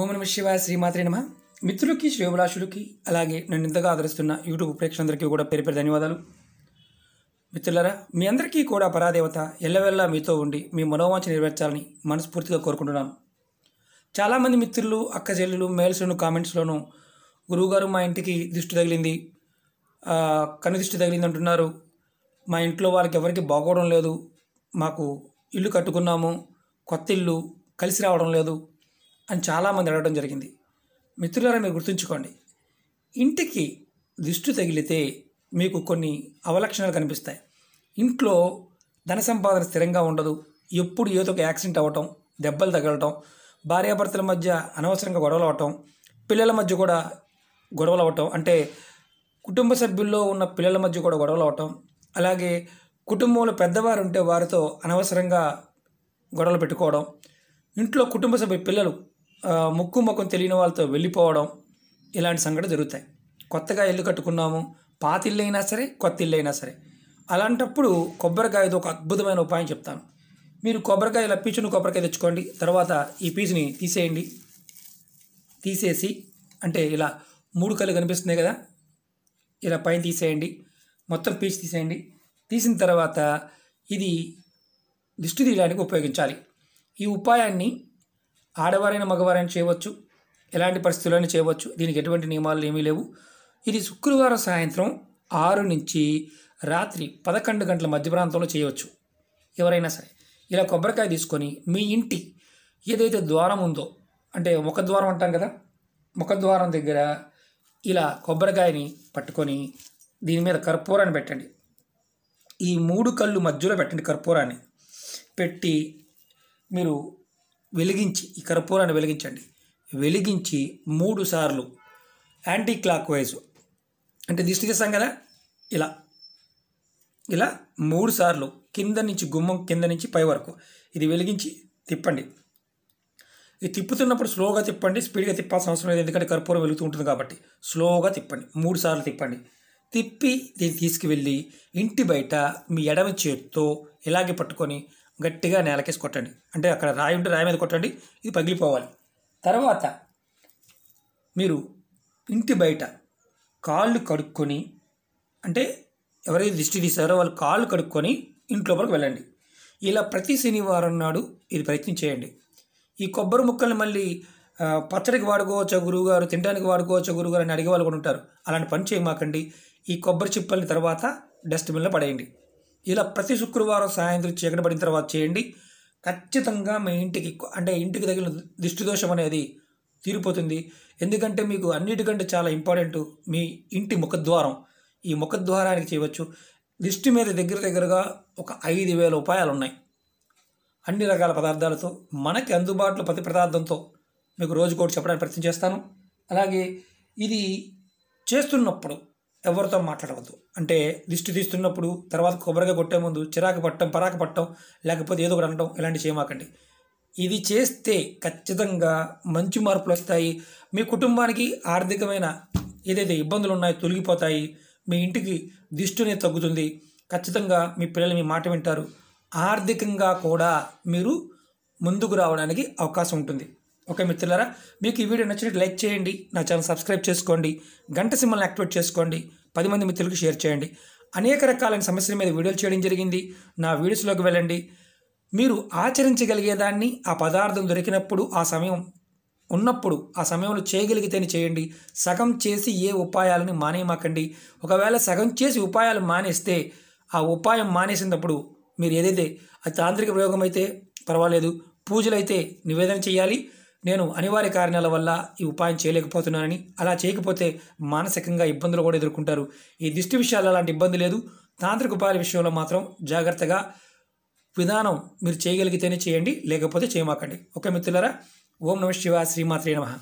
ఓం నమ శివాయ శ్రీమాత్రే నమ మిత్రులకి శ్రేభిలాషులకి అలాగే నన్ను ఇంతగా ఆదరిస్తున్న యూట్యూబ్ ప్రేక్షకులందరికీ కూడా పేరు పేరు ధన్యవాదాలు మిత్రులరా మీ అందరికీ కూడా పరాదేవత ఎల్లవెల్లా మీతో ఉండి మీ మనోవాంఛ నెరవేర్చాలని మనస్ఫూర్తిగా కోరుకుంటున్నాను చాలామంది మిత్రులు అక్క చెల్లెలు మేల్స్లోను కామెంట్స్లోను గురువుగారు మా ఇంటికి దిష్టి తగిలింది కను దిష్టి తగిలింది అంటున్నారు మా ఇంట్లో వాళ్ళకి ఎవరికి బాగోవడం లేదు మాకు ఇల్లు కట్టుకున్నాము కొత్త ఇల్లు కలిసి రావడం లేదు అని చాలామంది అడగడం జరిగింది మిత్రులారా మీరు గుర్తుంచుకోండి ఇంటికి దిష్టి తగిలితే మీకు కొన్ని అవలక్షణాలు కనిపిస్తాయి ఇంట్లో ధన సంపాదన స్థిరంగా ఉండదు ఎప్పుడు ఏదో ఒక యాక్సిడెంట్ అవ్వటం దెబ్బలు తగలటం భార్యాభర్తల మధ్య అనవసరంగా గొడవలు అవటం పిల్లల మధ్య కూడా గొడవలు అవటం అంటే కుటుంబ సభ్యుల్లో ఉన్న పిల్లల మధ్య కూడా గొడవలు అవటం అలాగే కుటుంబంలో పెద్దవారు ఉంటే వారితో అనవసరంగా గొడవలు పెట్టుకోవడం ఇంట్లో కుటుంబ సభ్యుల పిల్లలు ముక్కు ముఖం తెలియని వాళ్ళతో వెళ్ళిపోవడం ఇలాంటి సంఘటన జరుగుతాయి కొత్తగా ఇల్లు కట్టుకున్నాము పాత ఇల్లు అయినా సరే కొత్త ఇల్లు అయినా సరే అలాంటప్పుడు కొబ్బరికాయతో ఒక అద్భుతమైన ఉపాయం చెప్తాను మీరు కొబ్బరికాయ ఇలా పీచును కొబ్బరికాయ తెచ్చుకోండి తర్వాత ఈ పీచుని తీసేయండి తీసేసి అంటే ఇలా మూడు కళ్ళు కనిపిస్తున్నాయి కదా ఇలా పైన తీసేయండి మొత్తం పీచు తీసేయండి తీసిన తర్వాత ఇది దిష్టి తీయడానికి ఉపయోగించాలి ఈ ఉపాయాన్ని ఆడవారైన మగవారైనా చేయవచ్చు ఎలాంటి పరిస్థితులైనా చేయవచ్చు దీనికి ఎటువంటి నియమాలు ఏమీ లేవు ఇది శుక్రవారం సాయంత్రం ఆరు నుంచి రాత్రి పదకొండు గంటల మధ్య ప్రాంతంలో చేయవచ్చు ఎవరైనా సరే ఇలా కొబ్బరికాయ తీసుకొని మీ ఇంటి ఏదైతే ద్వారం ఉందో అంటే ముఖద్వారం అంటాం కదా ముఖద్వారం దగ్గర ఇలా కొబ్బరికాయని పట్టుకొని దీని మీద కర్పూరాన్ని పెట్టండి ఈ మూడు కళ్ళు మధ్యలో పెట్టండి కర్పూరాన్ని పెట్టి మీరు వెలిగించి ఈ కర్పూరాన్ని వెలిగించండి వెలిగించి మూడు సార్లు యాంటీ క్లాక్ వైజ్ అంటే దిష్టి చేస్తాం కదా ఇలా ఇలా మూడు సార్లు కింద నుంచి గుమ్మం కింద నుంచి పై వరకు ఇది వెలిగించి తిప్పండి ఇది తిప్పుతున్నప్పుడు స్లోగా తిప్పండి స్పీడ్గా తిప్పాల్సిన అవసరం లేదు ఎందుకంటే కర్పూరం వెలుగుతూ ఉంటుంది కాబట్టి స్లోగా తిప్పండి మూడు సార్లు తిప్పండి తిప్పి దీన్ని తీసుకువెళ్ళి ఇంటి బయట మీ ఎడమ చేతితో ఇలాగే పట్టుకొని గట్టిగా నేలకేసి కొట్టండి అంటే అక్కడ రాయి ఉంటే రాయి మీద కొట్టండి ఇది పగిలిపోవాలి తర్వాత మీరు ఇంటి బయట కాళ్ళు కడుక్కొని అంటే ఎవరైతే దిష్టి తీసారో వాళ్ళు కాళ్ళు కడుక్కొని ఇంట్లోపలికి వెళ్ళండి ఇలా ప్రతి శనివారం నాడు ఇది ప్రయత్నం చేయండి ఈ కొబ్బరి ముక్కల్ని మళ్ళీ పచ్చడికి వాడుకోవచ్చు గురువుగారు తినడానికి వాడుకోవచ్చు గురువుగారు అని అడిగే వాళ్ళు కూడా ఉంటారు అలాంటి పని చేయమాకండి ఈ కొబ్బరి చిప్పల్ని తర్వాత డస్ట్బిన్లో పడేయండి ఇలా ప్రతి శుక్రవారం సాయంత్రం చీకటి పడిన తర్వాత చేయండి ఖచ్చితంగా మీ ఇంటికి అంటే ఇంటికి తగిలిన దిష్టిదోషం అనేది తీరిపోతుంది ఎందుకంటే మీకు అన్నిటికంటే చాలా ఇంపార్టెంట్ మీ ఇంటి ముఖద్వారం ఈ ముఖద్వారానికి చేయవచ్చు దిష్టి మీద దగ్గర దగ్గరగా ఒక ఐదు వేల రూపాయలు ఉన్నాయి అన్ని రకాల పదార్థాలతో మనకి అందుబాటులో ప్రతి పదార్థంతో మీకు రోజుకోటి చెప్పడానికి ప్రయత్నం చేస్తాను అలాగే ఇది చేస్తున్నప్పుడు ఎవరితో మాట్లాడవద్దు అంటే దిష్టి తీస్తున్నప్పుడు తర్వాత కొబ్బరిగా కొట్టే ముందు చిరాకు పట్టడం పరాకు పట్టడం లేకపోతే ఏదో ఒకటి అనడం ఇలాంటి చేయమాకండి ఇది చేస్తే ఖచ్చితంగా మంచి మార్పులు వస్తాయి మీ కుటుంబానికి ఆర్థికమైన ఏదైతే ఇబ్బందులు ఉన్నాయో తొలగిపోతాయి మీ ఇంటికి దిష్టినే తగ్గుతుంది ఖచ్చితంగా మీ పిల్లలు మీ మాట వింటారు ఆర్థికంగా కూడా మీరు ముందుకు రావడానికి అవకాశం ఉంటుంది ఓకే మిత్రులారా మీకు ఈ వీడియో నచ్చినట్టు లైక్ చేయండి నా ఛానల్ సబ్స్క్రైబ్ చేసుకోండి గంట సింబల్ని యాక్టివేట్ చేసుకోండి పది మంది మిత్రులకు షేర్ చేయండి అనేక రకాలైన సమస్యల మీద వీడియోలు చేయడం జరిగింది నా వీడియోస్లోకి వెళ్ళండి మీరు ఆచరించగలిగేదాన్ని ఆ పదార్థం దొరికినప్పుడు ఆ సమయం ఉన్నప్పుడు ఆ సమయంలో చేయగలిగితేనే చేయండి సగం చేసి ఏ ఉపాయాలని మానేయమాకండి ఒకవేళ సగం చేసి ఉపాయాలు మానేస్తే ఆ ఉపాయం మానేసినప్పుడు మీరు ఏదైతే అది తాంత్రిక ప్రయోగం అయితే పర్వాలేదు పూజలు అయితే నివేదన చేయాలి నేను అనివార్య కారణాల వల్ల ఈ ఉపాయం చేయలేకపోతున్నానని అలా చేయకపోతే మానసికంగా ఇబ్బందులు కూడా ఎదుర్కొంటారు ఈ దిష్టి విషయాలు అలాంటి ఇబ్బంది లేదు తాంత్రిక ఉపాయాల విషయంలో మాత్రం జాగ్రత్తగా విధానం మీరు చేయగలిగితేనే చేయండి లేకపోతే చేయమాకండి ఓకే మిత్రులారా ఓం నమ శివ శ్రీమాత్రే నమ